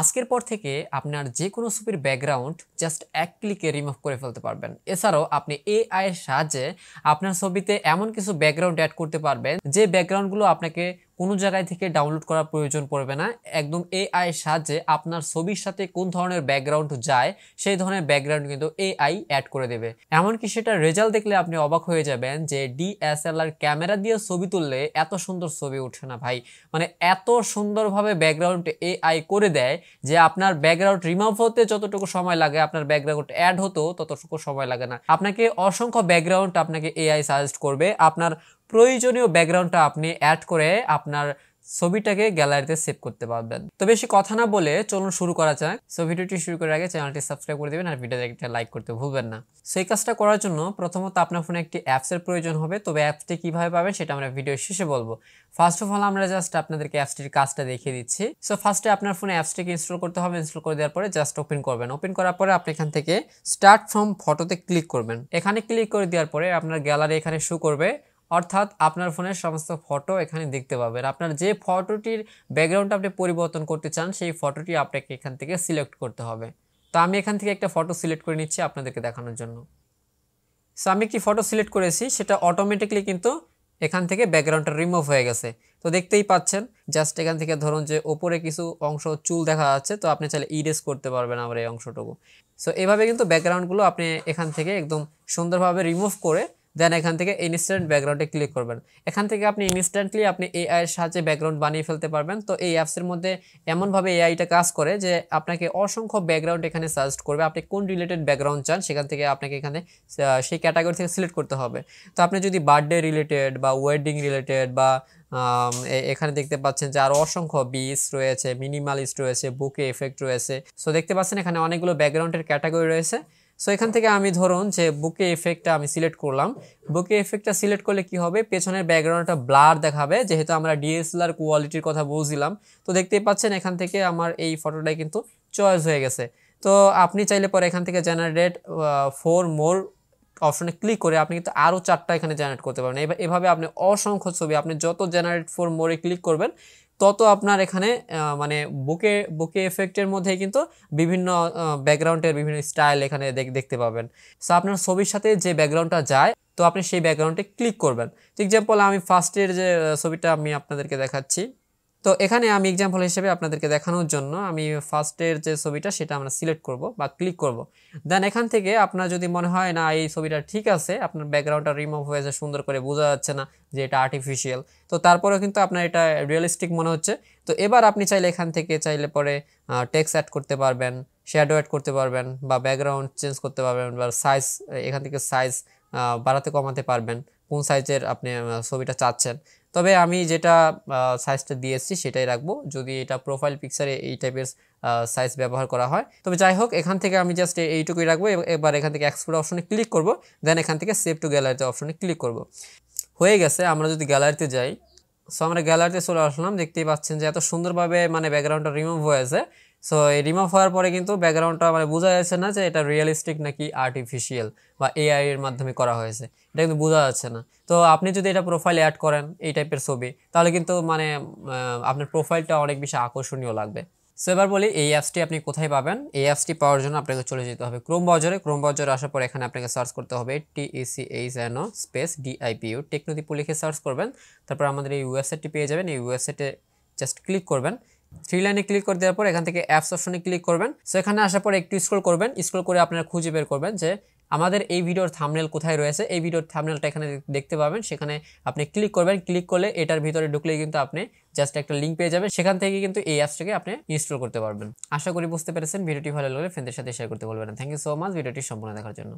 আজকের পর থেকে আপনার যে কোনো ছবির ব্যাকগ্রাউন্ড জাস্ট এক ক্লিকে রিমুভ করে ফেলতে পারবেন এছাড়াও আপনি এআই এর সাহায্যে আপনার ছবিতে এমন কিছু ব্যাকগ্রাউন্ড অ্যাড করতে পারবেন যে ব্যাকগ্রাউন্ডগুলো আপনাকে কোনো জায়গায় থেকে ডাউনলোড করার প্রয়োজন পড়বে না একদম এআই সাহায্যে আপনার ছবির সাথে কোন ধরনের ব্যাকগ্রাউন্ড যায় সেই ধরনের ব্যাকগ্রাউন্ড কিন্তু এআই অ্যাড করে দেবে এমনকি সেটা রেজাল্ট দেখলে আপনি অবাক হয়ে যাবেন যে ডিএসএলআর ক্যামেরা দিয়ে ছবি তুললে এত সুন্দর ছবি উঠে না ভাই মানে এত সুন্দরভাবে ব্যাকগ্রাউন্ড এআই করে দেয় যে আপনার ব্যাকগ্রাউন্ড রিমুভ হতে যতটুকু সময় লাগে আপনার ব্যাকগ্রাউন্ড অ্যাড হতো ততটুকু সময় লাগে না আপনাকে অসংখ্য ব্যাকগ্রাউন্ড আপনাকে এআই সাজেস্ট করবে আপনার প্রয়োজনীয় ব্যাকগ্রাউন্ডটা আপনি অ্যাড করে আপনার ছবিটাকে গ্যালারিতে সেভ করতে পারবেন তো বেশি কথা না বলে চলুন শুরু করা যাক সো ভিডিওটি শুরু করার আগে চ্যানেলটি সাবস্ক্রাইব করে দেবেন আর ভিডিওতে একটা লাইক করতে ভুলবেন না সো এই কাজটা করার জন্য প্রথমত আপনার ফোনে একটি অ্যাপসের প্রয়োজন হবে তবে অ্যাপসটি কীভাবে পাবেন সেটা আমরা ভিডিও শেষে বলবো ফার্স্ট অফ অল আমরা জাস্ট আপনাদেরকে অ্যাপসটির কাজটা দেখিয়ে দিচ্ছি সো ফার্স্টে আপনার ফোনে অ্যাপসটিকে ইনস্টল করতে হবে ইনস্টল করে দেওয়ার পরে জাস্ট ওপেন করবেন ওপেন করার পরে আপনি এখান থেকে স্টার্ট ফ্রম ফটোতে ক্লিক করবেন এখানে ক্লিক করে দেওয়ার পরে আপনার গ্যালারি এখানে শু করবে অর্থাৎ আপনার ফোনের সমস্ত ফটো এখানে দেখতে পাবেন আপনার যে ফটোটির ব্যাকগ্রাউন্ডটা আপনি পরিবর্তন করতে চান সেই ফটোটি আপনাকে এখান থেকে সিলেক্ট করতে হবে তো আমি এখান থেকে একটা ফটো সিলেক্ট করে নিচ্ছি আপনাদেরকে দেখানোর জন্য সো আমি একটি ফটো সিলেক্ট করেছি সেটা অটোমেটিকলি কিন্তু এখান থেকে ব্যাকগ্রাউন্ডটা রিমুভ হয়ে গেছে তো দেখতেই পাচ্ছেন জাস্ট এখান থেকে ধরুন যে ওপরে কিছু অংশ চুল দেখা যাচ্ছে তো আপনি চাইলে ইরেজ করতে পারবেন আমার এই অংশটুকু সো এভাবে কিন্তু ব্যাকগ্রাউন্ডগুলো আপনি এখান থেকে একদম সুন্দরভাবে রিমুভ করে দেন এখান থেকে ইনস্ট্যান্ট ব্যাকগ্রাউন্ডে ক্লিক করবেন এখান থেকে আপনি ইনস্ট্যান্টলি আপনি এআই এর সাহায্যে ব্যাকগ্রাউন্ড বানিয়ে ফেলতে পারবেন তো এই অ্যাপসের মধ্যে এমনভাবে এআইটা কাজ করে যে আপনাকে অসংখ্য ব্যাকগ্রাউন্ড এখানে সাজেস্ট করবে আপনি কোন রিলেটেড ব্যাকগ্রাউন্ড চান সেখান থেকে আপনাকে এখানে সেই ক্যাটাগরি থেকে সিলেক্ট করতে হবে তো আপনি যদি বার্থডে রিলেটেড বা ওয়েডিং রিলেটেড বা এখানে দেখতে পাচ্ছেন যে আরও অসংখ্য বিস রয়েছে মিনিমালিস্ট রয়েছে বুকে এফেক্ট রয়েছে সো দেখতে পাচ্ছেন এখানে অনেকগুলো ব্যাকগ্রাউন্ডের ক্যাটাগরি রয়েছে সো এখান থেকে আমি ধরুন যে বুকে এফেক্টটা আমি সিলেক্ট করলাম বুকে এফেক্টটা সিলেক্ট করলে কি হবে পেছনের ব্যাকগ্রাউন্ডটা ব্লার দেখাবে যেহেতু আমরা ডিএসএলআর কোয়ালিটির কথা বলছিলাম তো দেখতেই পাচ্ছেন এখান থেকে আমার এই ফটোটাই কিন্তু চয়েস হয়ে গেছে তো আপনি চাইলে পরে এখান থেকে জেনারেট ফোর মোর অপশনে ক্লিক করে আপনি কিন্তু আরও চারটা এখানে জেনারেট করতে পারবেন এভাবে আপনি অসংখ্য ছবি আপনি যত জেনারেট ফোর মোরে ক্লিক করবেন তত আপনার এখানে মানে বুকে বুকে এফেক্টের মধ্যে কিন্তু বিভিন্ন ব্যাকগ্রাউন্ডের বিভিন্ন স্টাইল এখানে দেখতে পাবেন সো আপনার ছবির সাথে যে ব্যাকগ্রাউন্ডটা যায় তো আপনি সেই ব্যাকগ্রাউন্ডে ক্লিক করবেন এক্সাম্পল আমি ফার্স্টের যে ছবিটা আমি আপনাদেরকে দেখাচ্ছি তো এখানে আমি এক্সাম্পল হিসেবে আপনাদেরকে দেখানোর জন্য আমি ফার্স্টের যে ছবিটা সেটা আমরা সিলেক্ট করব বা ক্লিক করব দেন এখান থেকে আপনার যদি মনে হয় না এই ছবিটা ঠিক আছে আপনার ব্যাকগ্রাউন্ডটা রিমুভ হয়েছে সুন্দর করে বোঝা যাচ্ছে না যে এটা আর্টিফিশিয়াল তো তারপরেও কিন্তু আপনার এটা রিয়েলিস্টিক মনে হচ্ছে তো এবার আপনি চাইলে এখান থেকে চাইলে পরে টেক্সট অ্যাড করতে পারবেন শ্যাডো অ্যাড করতে পারবেন বা ব্যাকগ্রাউন্ড চেঞ্জ করতে পারবেন বা সাইজ এখান থেকে সাইজ বাড়াতে কমাতে পারবেন কোন সাইজের আপনি ছবিটা চাচ্ছেন তবে আমি যেটা সাইজটা দিয়েছি সেটাই রাখবো যদি এটা প্রোফাইল পিকচারে এই টাইপের সাইজ ব্যবহার করা হয় তবে যাই হোক এখান থেকে আমি জাস্ট এইটুকুই রাখবো এবার এখান থেকে এক্সপোর্ট অপশনে ক্লিক করব দেন এখান থেকে সেভ টু গ্যালারিতে অপশনে ক্লিক করব হয়ে গেছে আমরা যদি গ্যালারিতে যাই সো আমরা গ্যালারিতে চলে আসলাম দেখতেই পাচ্ছেন যে এত সুন্দরভাবে মানে ব্যাকগ্রাউন্ডটা রিমুভ হয়েছে সো এই রিমুভ হওয়ার পরে কিন্তু ব্যাকগ্রাউন্ডটা মানে বোঝা যাচ্ছে না যে এটা রিয়েলিস্টিক নাকি আর্টিফিশিয়াল বা এআই এর মাধ্যমে করা হয়েছে এটা কিন্তু বোঝা যাচ্ছে না তো আপনি যদি এটা প্রোফাইলে অ্যাড করেন এই টাইপের ছবি তাহলে কিন্তু মানে আপনার প্রোফাইলটা অনেক বেশি আকর্ষণীয় লাগবে সো এবার বলি এই অ্যাপসটি আপনি কোথায় পাবেন এই অ্যাপসটি পাওয়ার জন্য আপনাকে চলে যেতে হবে ক্রোম ব্রাউজারে ক্রোম ব্রাউজারে আসার পর এখানে আপনাকে সার্চ করতে হবে T E C H N O space D I P U টেকনোদীপ লিখে সার্চ করবেন তারপর আমাদের এই ওয়েবসাইটটি পেয়ে যাবেন এই ওয়েবসাইটে জাস্ট ক্লিক করবেন থ্রি লাইনে ক্লিক করে দেওয়ার পর এখান থেকে অ্যাপস অপশনে ক্লিক করবেন সো এখানে আসার পর একটু স্ক্রোল করবেন স্ক্রোল করে আপনারা খুঁজে বের করবেন যে আমাদের এই ভিডিওর থামনেল কোথায় রয়েছে এই ভিডিওর থামনেলটা এখানে দেখতে পাবেন সেখানে আপনি ক্লিক করবেন ক্লিক করলে এটার ভিতরে ঢুকলে কিন্তু আপনি জাস্ট একটা লিঙ্ক পেয়ে যাবেন সেখান থেকে কিন্তু এই অ্যাপসটাকে আপনি ইনস্টল করতে পারবেন আশা করি বুঝতে পেরেছেন ভিডিওটি ভালো লাগলে ফ্রেন্ডের সাথে শেয়ার করতে বলবেন থ্যাংক ইউ সো মাচ ভিডিওটি সম্পূর্ণ দেখার জন্য